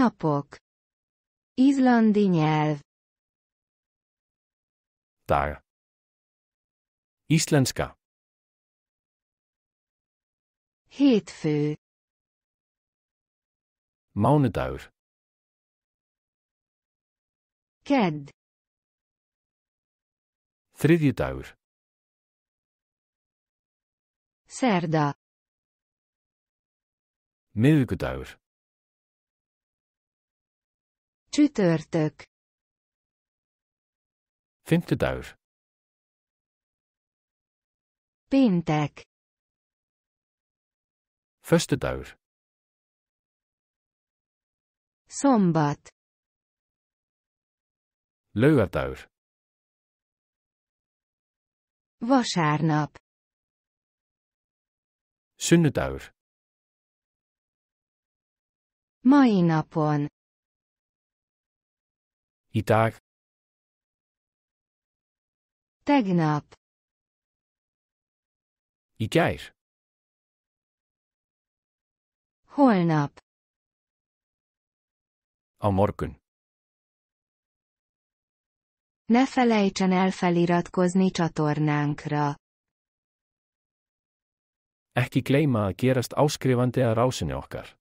Napok. Izlandi nyelv. Dag. Íslenska. Hétfő. Mánudagur. Kedd. Þriðjudagur. Szerda. Miðvikudagur. Csütörtök. Fimmtudagur. Péntek. Föstudár. Szombat. Lőadár. Vasárnap. Sünnudár. Mai napon. í dag Tegnap Í gær Holnap Á morgun Ne felejtsen el feliratkozni csatornánkra. Ekki gleyma að gerast áskrifandi að rásinni okkar.